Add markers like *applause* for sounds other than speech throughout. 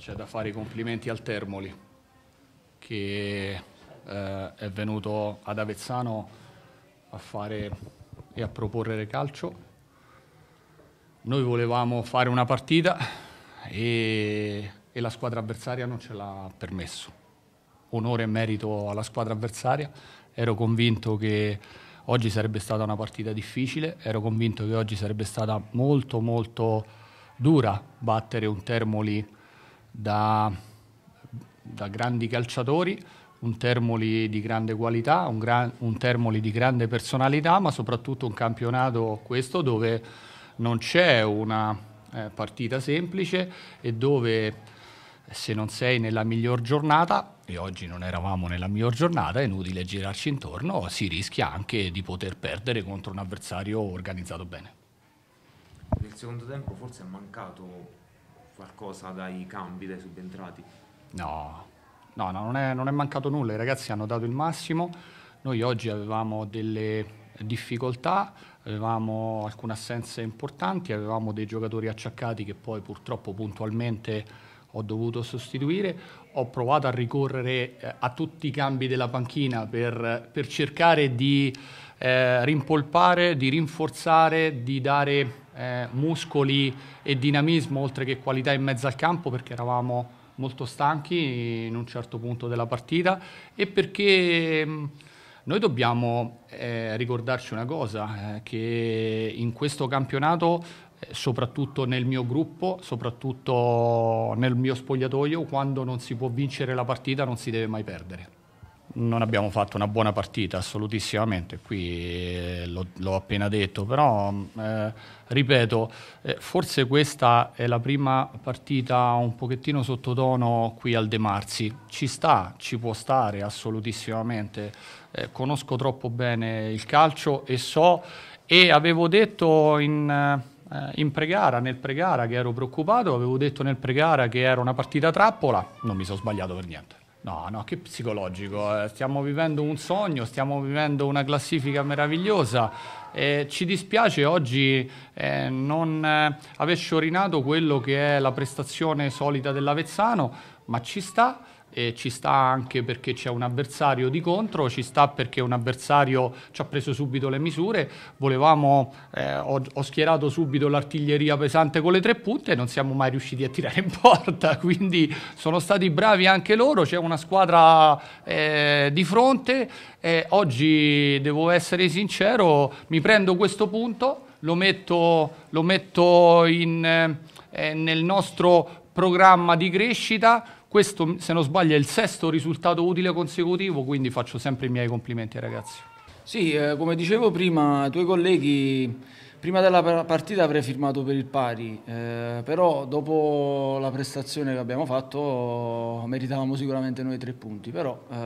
c'è da fare i complimenti al Termoli che eh, è venuto ad Avezzano a fare e a proporre calcio. Noi volevamo fare una partita e, e la squadra avversaria non ce l'ha permesso. Onore e merito alla squadra avversaria, ero convinto che oggi sarebbe stata una partita difficile, ero convinto che oggi sarebbe stata molto molto dura battere un Termoli da, da grandi calciatori, un Termoli di grande qualità, un, gran, un, Termoli di grande personalità, ma soprattutto un campionato questo dove non c'è una eh, partita semplice e dove eh, se non sei nella miglior giornata, e oggi non eravamo nella miglior giornata, è inutile girarci intorno, si rischia anche di poter perdere contro un avversario organizzato bene. Nel secondo tempo forse è mancato qualcosa dai cambi, dai subentrati? No, no, no non, è, non è mancato nulla, i ragazzi hanno dato il massimo, noi oggi avevamo delle difficoltà, avevamo alcune assenze importanti, avevamo dei giocatori acciaccati che poi purtroppo puntualmente ho dovuto sostituire, ho provato a ricorrere eh, a tutti i cambi della panchina per, per cercare di eh, rimpolpare, di rinforzare, di dare eh, muscoli e dinamismo oltre che qualità in mezzo al campo perché eravamo molto stanchi in un certo punto della partita e perché mm, noi dobbiamo eh, ricordarci una cosa, eh, che in questo campionato, eh, soprattutto nel mio gruppo, soprattutto nel mio spogliatoio, quando non si può vincere la partita non si deve mai perdere non abbiamo fatto una buona partita assolutissimamente, qui eh, l'ho, l'ho appena detto, però mm, eh, ripeto, eh, forse questa è la prima partita un pochettino sottotono qui al De Marzi, ci sta, ci può stare assolutissimamente, eh, conosco troppo bene il calcio e so e avevo detto in eh, in pregara, nel pregara che ero preoccupato, avevo detto nel pregara che era una partita trappola, non mi sono sbagliato per niente. No, no, che psicologico. Eh. Stiamo vivendo un sogno, stiamo vivendo una classifica meravigliosa. Eh, ci dispiace oggi eh, non eh, aver sciorinato quello che è la prestazione solita dell'Avezzano, ma ci sta eh, ci sta anche perché c'è un avversario di contro, ci sta perché un avversario ci ha preso subito le misure, volevamo, eh, ho, ho, schierato subito l'artiglieria pesante con le tre punte e non siamo mai riusciti a tirare in porta, *laughs* quindi sono stati bravi anche loro, c'è una squadra eh, di fronte, eh, oggi devo essere sincero, mi prendo questo punto, lo metto, lo metto in, eh, nel nostro programma di crescita, questo, se non sbaglio, è il sesto risultato utile consecutivo, quindi faccio sempre i miei complimenti ai ragazzi. Sì, eh, come dicevo prima, i tuoi colleghi prima della partita avrei firmato per il pari, eh, però dopo la prestazione che abbiamo fatto meritavamo sicuramente noi tre punti, però eh,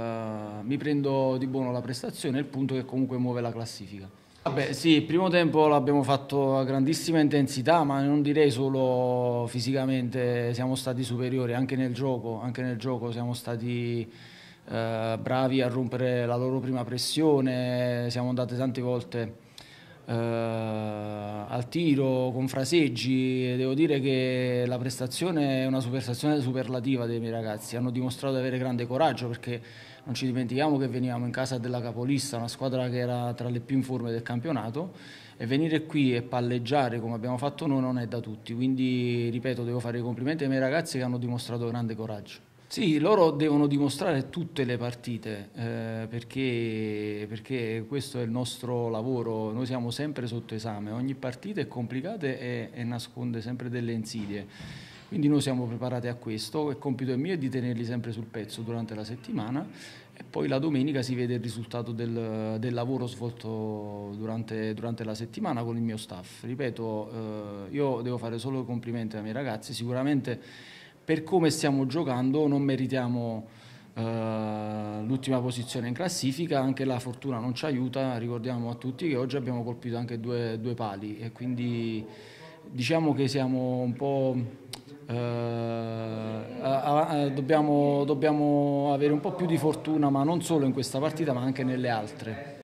mi prendo di buono la prestazione e il punto che comunque muove la classifica. Vabbè, sì, il primo tempo l'abbiamo fatto a grandissima intensità, ma non direi solo fisicamente, siamo stati superiori anche nel gioco, anche nel gioco siamo stati eh, bravi a rompere la loro prima pressione, siamo andate tante volte eh, al tiro, con fraseggi. Devo dire che la prestazione è una prestazione superlativa dei miei ragazzi. Hanno dimostrato di avere grande coraggio perché non ci dimentichiamo che venivamo in casa della capolista, una squadra che era tra le più in forme del campionato e venire qui e palleggiare come abbiamo fatto noi non è da tutti. Quindi, ripeto, devo fare i complimenti ai miei ragazzi che hanno dimostrato grande coraggio. Sì, loro devono dimostrare tutte le partite eh, perché, perché, questo è il nostro lavoro, noi siamo sempre sotto esame, ogni partita è complicata e, e nasconde sempre delle insidie, quindi noi siamo preparati a questo, il compito è mio è di tenerli sempre sul pezzo durante la settimana e poi la domenica si vede il risultato del, del lavoro svolto durante, durante, la settimana con il mio staff. Ripeto, eh, io devo fare solo complimenti ai miei ragazzi, sicuramente per come stiamo giocando non meritiamo eh, l'ultima posizione in classifica, anche la fortuna non ci aiuta, ricordiamo a tutti che oggi abbiamo colpito anche due, due pali e quindi diciamo che siamo un po'... Eh, dobbiamo, dobbiamo avere un po' più di fortuna ma non solo in questa partita ma anche nelle altre.